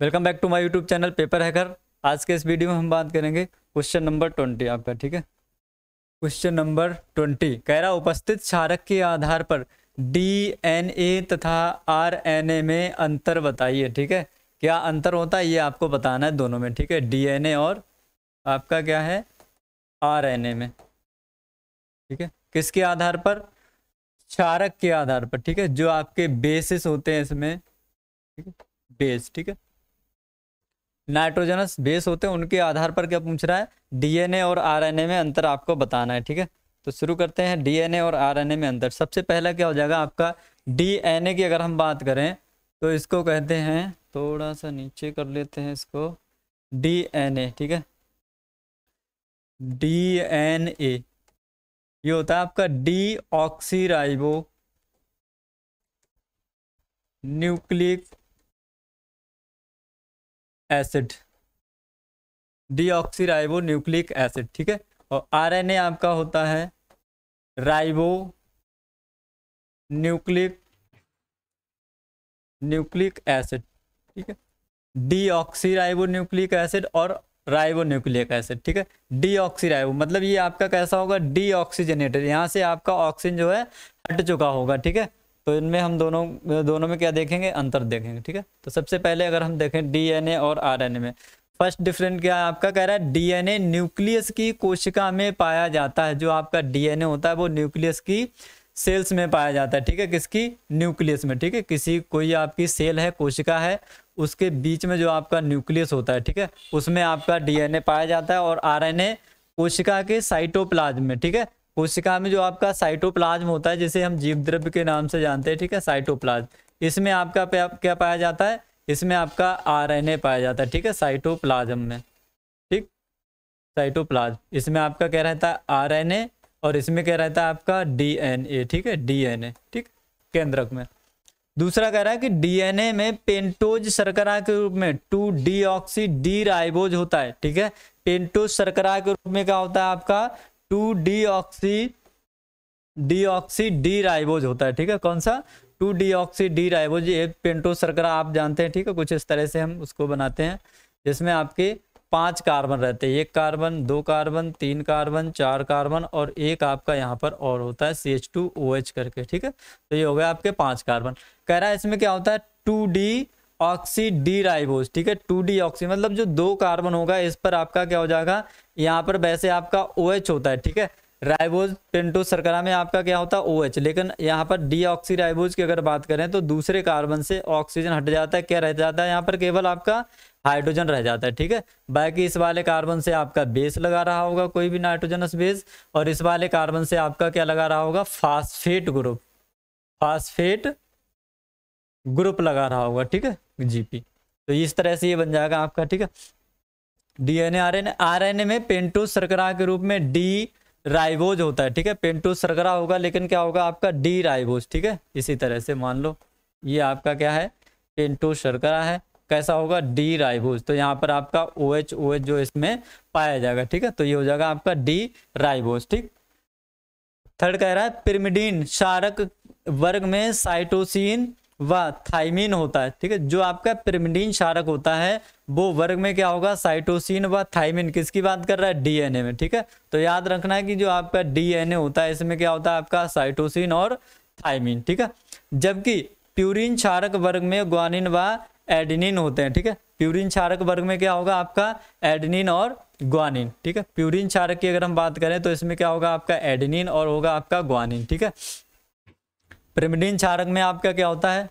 welcome back to my YouTube channel Paper Hacker आज के इस वीडियो में हम बात करेंगे क्वेश्चन नंबर ट्वेंटी आपका ठीक है क्वेश्चन नंबर ट्वेंटी कह रहा उपस्थित क्षारक के आधार पर डीएनए तथा आरएनए में अंतर बताइए ठीक है क्या अंतर होता है ये आपको बताना है दोनों में ठीक है डी और आपका क्या है आर में ठीक है किसके आधार पर क्षारक के आधार पर ठीक है जो आपके बेसिस होते हैं इसमें ठीक है बेस ठीक है नाइट्रोजनस बेस होते हैं उनके आधार पर क्या पूछ रहा है डीएनए और आरएनए में अंतर आपको बताना है ठीक है तो शुरू करते हैं डीएनए और आरएनए में अंतर सबसे पहला क्या हो जाएगा आपका डीएनए की अगर हम बात करें तो इसको कहते हैं थोड़ा सा नीचे कर लेते हैं इसको डीएनए ठीक है डीएनए ये होता है आपका deoxyribonucleic acid deoxyribonucleic acid ठीक है और आरएनए आपका होता है राइबो न्यूक्लिक न्यूक्लिक एसिड ठीक है डीऑक्सीराइबो न्यूक्लिक एसिड और राइबो न्यूक्लिक एसिड ठीक है डीऑक्सीराइबो मतलब ये आपका कैसा होगा ऑक्सीजनेटेड यहाँ से आपका ऑक्सीजन जो है हट चुका होगा ठीक है तो इनमें हम दोनों दोनों में क्या देखेंगे अंतर देखेंगे ठीक है तो सबसे पहले अगर हम देखें डीएनए और आरएनए में फर्स्ट डिफरेंट क्या है आपका कह रहा है डीएनए न्यूक्लियस की कोशिका में पाया जाता है जो आपका डीएनए होता है वो न्यूक्लियस की सेल्स में पाया जाता है ठीक है किसकी न्यूक्लियस में ठीक है किसी कोई आपकी सेल है कोशिका है उसके बीच में जो आपका न्यूक्लियस होता है ठीक है उसमें आपका डीएनए पाया जाता है और आरएनए कोशिका के साइटोप्लाज्म में ठीक है कोशिका में जो आपका साइटोप्लाज्म होता है जिसे हम जीव द्रव्य के नाम से जानते हैं ठीक है साइटोप्लाज्म इसमें आपका क्या पाया जाता है इसमें आपका आरएनए पाया जाता है ठीक है साइटोप्लाज्म में ठीक साइटोप्लाज्म इसमें आपका क्या रहता है आरएनए और इसमें क्या रहता है आपका डीएनए ठीक है डीएनए ठीक केंद्रक में दूसरा कह रहा है कि डीएनए में पेंटोज शर्करा के रूप में two deoxy D ribose होता है ठीक है पेंटोज शर्करा के रूप में क्या होता है आपका two deoxy deoxy D ribose होता है ठीक है कौन सा two deoxy D ribose एक पेंटो सरकरा आप जानते हैं ठीक है कुछ इस तरह से हम उसको बनाते हैं जिसमें आपके पांच कार्बन रहते हैं एक कार्बन दो कार्बन तीन कार्बन चार कार्बन और एक आपका यहाँ पर और होता है C H two O H करके ठीक है तो ये हो गया आपके पांच कार्बन कह रहा है इसमें क्या होता है two deoxy D ribose ठीक है टू डी ऑक्सी मतलब जो दो कार्बन होगा इस पर आपका क्या हो जाएगा यहाँ पर वैसे आपका ओ OH होता है ठीक है राइबोज पेंटो सरकरा में आपका क्या होता है ओ OH, लेकिन यहाँ पर डी ऑक्सी राइबोज की अगर बात करें तो दूसरे कार्बन से ऑक्सीजन हट जाता है क्या रह जाता है यहाँ पर केवल आपका हाइड्रोजन रह जाता है ठीक है बाकी इस वाले कार्बन से आपका बेस लगा रहा होगा कोई भी नाइट्रोजनस बेस और इस वाले कार्बन से आपका क्या लगा रहा होगा फास्फेट ग्रुप फास्फेट ग्रुप लगा रहा होगा ठीक है जीपी तो इस तरह से ये बन जाएगा आपका ठीक है डीएनए आरएनए आरएनए में पेंटोज सरकरा के रूप में डी राइबोज होता है ठीक है पेंटोज सरकरा होगा लेकिन क्या होगा आपका डी राइबोज ठीक है इसी तरह से मान लो ये आपका क्या है पेंटू सरकरा है कैसा होगा डी राइबोज तो यहाँ पर आपका ओ एच ओ एच जो इसमें पाया जाएगा ठीक है तो ये हो जाएगा आपका डी राइबोज ठीक थर्ड कह रहा है पिरमिडीन शारक वर्ग में साइटोसिन व थाइमिन होता है ठीक है जो आपका प्रिमिडीन क्षारक होता है वो वर्ग में क्या होगा साइटोसिन व थाइमिन किसकी बात कर रहा है डीएनए में ठीक है तो याद रखना है कि जो आपका डीएनए होता है इसमें क्या होता है आपका साइटोसिन और थाइमिन ठीक है जबकि प्यूरिन क्षारक वर्ग में ग्वानिन व एडिनिन होते हैं ठीक है प्यूरिन क्षारक वर्ग में क्या होगा आपका एडिनिन और ग्वानिन ठीक है प्यूरिन क्षारक की अगर हम बात करें तो इसमें क्या होगा आपका एडिनिन और होगा आपका ग्वानिन ठीक है पिरिमिडीन क्षारक में आपका क्या होता है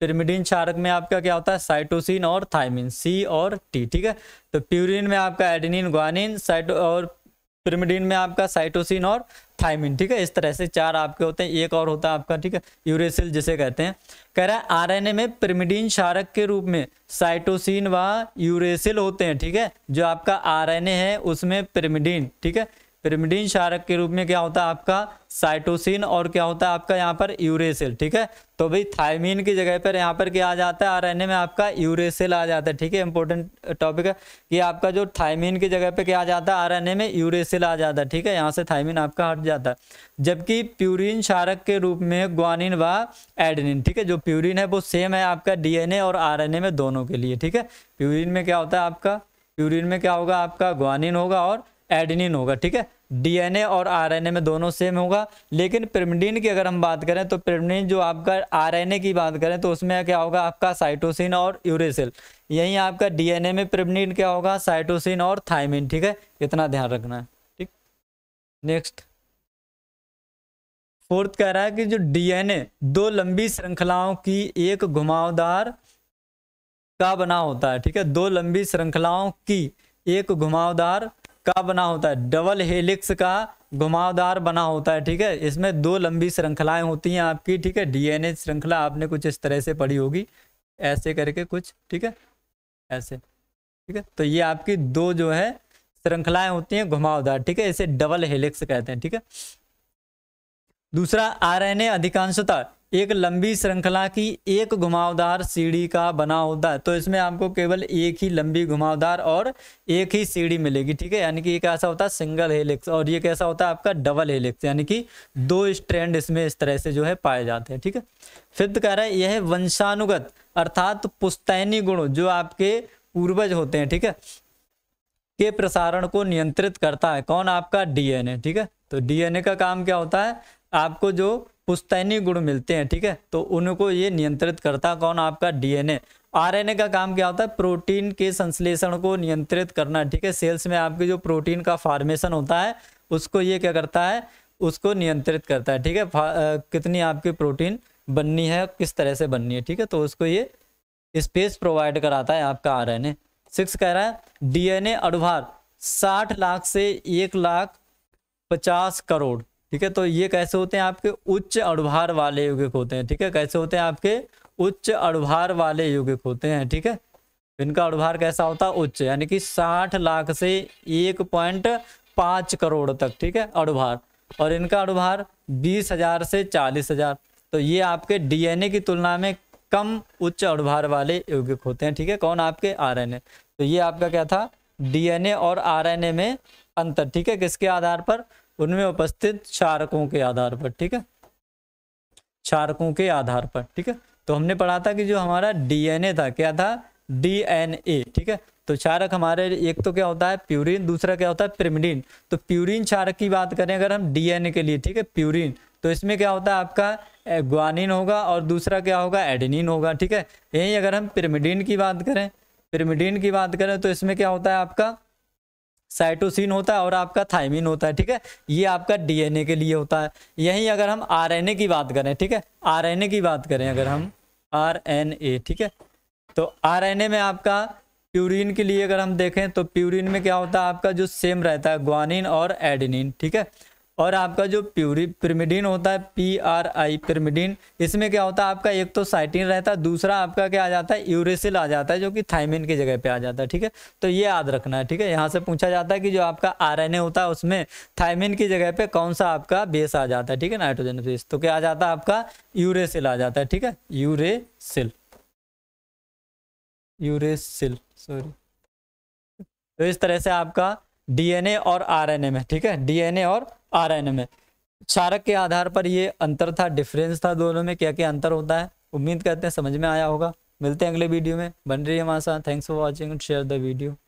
पिरिमिडीन क्षारक में आपका क्या होता है साइटोसिन और थायमिन सी और टी ठीक है तो प्यूरिन में आपका एडिनिन ग्वानिन साइटो और पिरिमिडीन में आपका साइटोसिन और थायमिन ठीक है इस तरह से चार आपके होते हैं एक और होता है आपका ठीक है यूरेसिल जिसे कहते हैं कह रहा है आरएनए में पिरिमिडीन क्षारक के रूप में साइटोसिन व यूरेसिल होते हैं ठीक है जो आपका आरएनए है उसमें पिरिमिडीन ठीक है पिरिमिडीन शारक के रूप में क्या होता है आपका साइटोसिन और क्या होता है आपका यहाँ पर यूरेसिल ठीक है तो भाई थायमिन की जगह पर यहाँ पर क्या आ जाता है आरएनए में आपका यूरेसिल आ जाता है ठीक है इंपॉर्टेंट टॉपिक है कि आपका जो थायमिन की जगह पर क्या आ जाता है आर में यूरेसिल आ जाता है ठीक है यहाँ से थाइमिन आपका हट जाता है जबकि प्यूरिन शारक के रूप में ग्वानिन व एडनिन ठीक है जो प्यूरिन है वो सेम है आपका डीएनए और आर में दोनों के लिए ठीक है प्यूरिन में क्या होता है आपका प्यूरिन में क्या होगा आपका ग्वानिन होगा और एडनिन होगा ठीक है डीएनए और आरएनए में दोनों सेम होगा लेकिन पिरमिडीन की अगर हम बात करें तो प्रिमडिन जो आपका आरएनए की बात करें तो उसमें क्या होगा आपका साइटोसिन और यूरेसिल यही आपका डीएनए में प्रिमडिन क्या होगा साइटोसिन और थाइमिन ठीक है इतना ध्यान रखना है ठीक नेक्स्ट फोर्थ कह रहा है कि जो डीएनए दो लंबी श्रृंखलाओं की एक घुमावदार का बना होता है ठीक है दो लंबी श्रृंखलाओं की एक घुमावदार का बना होता है डबल हेलिक्स का घुमावदार बना होता है ठीक है इसमें दो लंबी श्रृंखलाएं होती हैं आपकी ठीक है डीएनए श्रृंखला आपने कुछ इस तरह से पढ़ी होगी ऐसे करके कुछ ठीक है ऐसे ठीक है तो ये आपकी दो जो है श्रृंखलाएं होती हैं घुमावदार ठीक है इसे डबल हेलिक्स कहते हैं ठीक है दूसरा आरएनए अधिकांशतः एक लंबी श्रृंखला की एक घुमावदार सीढ़ी का बना होता है तो इसमें आपको केवल एक ही लंबी घुमावदार और एक ही सीढ़ी मिलेगी ठीक है यानी कि ये कैसा होता है सिंगल हेलिक्स और ये कैसा होता है आपका डबल हेलिक्स यानी कि दो स्ट्रैंड इसमें इस तरह से जो है पाए जाते हैं ठीक है फिफ्थ कह रहा है यह वंशानुगत अर्थात पुस्तैनी गुण जो आपके पूर्वज होते हैं ठीक है के प्रसारण को नियंत्रित करता है कौन आपका डीएनए ठीक है तो डीएनए का काम क्या होता है आपको जो पुस्तैनी गुण मिलते हैं ठीक है तो उनको ये नियंत्रित करता कौन आपका डीएनए आरएनए का काम क्या होता है प्रोटीन के संश्लेषण को नियंत्रित करना ठीक है सेल्स में आपके जो प्रोटीन का फॉर्मेशन होता है उसको ये क्या करता है उसको नियंत्रित करता है ठीक है कितनी आपकी प्रोटीन बननी है किस तरह से बननी है ठीक है तो उसको ये स्पेस प्रोवाइड कराता है आपका आर सिक्स कह रहा है डीएनए अणुभार साठ लाख से एक लाख पचास करोड़ ठीक है तो ये कैसे होते हैं आपके उच्च अड़भार वाले यौगिक होते हैं ठीक है कैसे होते हैं आपके उच्च अड़भार वाले यौगिक होते हैं ठीक है इनका अड़भार कैसा होता है उच्च यानी कि साठ लाख से एक पॉइंट करोड़ तक ठीक है अड़भार और इनका अड़भार बीस हजार से चालीस हजार तो ये आपके डीएनए की तुलना में कम उच्च अड़भार वाले यौगिक होते हैं ठीक है कौन आपके आर तो ये आपका क्या था डीएनए और आर में अंतर ठीक है किसके आधार पर उनमें उपस्थित क्षारकों के आधार पर ठीक है क्षारकों के आधार पर ठीक है तो हमने पढ़ा था कि जो हमारा डीएनए था क्या था डीएनए ठीक है तो क्षारक हमारे एक तो क्या होता है प्यूरिन दूसरा क्या होता है पिरिमिडीन तो प्यूरिन क्षारक की बात करें अगर हम डीएनए के लिए ठीक है प्यूरिन तो इसमें क्या होता है आपका ग्वानिन होगा और दूसरा क्या होगा एडिनिन होगा ठीक है यही अगर हम पिरिमिडीन की बात करें पिरिमिडीन की बात करें तो इसमें क्या होता है आपका साइटोसिन होता है और आपका थाइमिन होता है ठीक है ये आपका डीएनए के लिए होता है यहीं अगर हम आरएनए की बात करें ठीक है आरएनए की बात करें अगर हम आरएनए ठीक है तो आरएनए में आपका प्यूरिन के लिए अगर हम देखें तो प्यूरिन में क्या होता है आपका जो सेम रहता है ग्वानिन और एडिनिन ठीक है और आपका जो प्यूरी पिरमिडिन होता है पी आर आई पिरमिडिन इसमें क्या होता है आपका एक तो साइटिन रहता है दूसरा आपका क्या आ जाता है यूरेसिल आ जाता है जो कि थाइमिन की जगह पे आ जाता है ठीक है तो ये याद रखना है ठीक है यहाँ से पूछा जाता है कि जो आपका आर होता है उसमें थाइमिन की जगह पे कौन सा आपका बेस आ जाता है ठीक है नाइट्रोजन बेस तो क्या आ जाता है आपका यूरेसिल आ जाता है ठीक है यूरेसिल यूरेसिल सॉरी तो इस तरह से आपका डीएनए और आरएनए में ठीक है डीएनए और आरएनए में चारक के आधार पर ये अंतर था डिफरेंस था दोनों में क्या क्या अंतर होता है उम्मीद करते हैं समझ में आया होगा मिलते हैं अगले वीडियो में बन रही है हमारे साथ thanks for watching share the video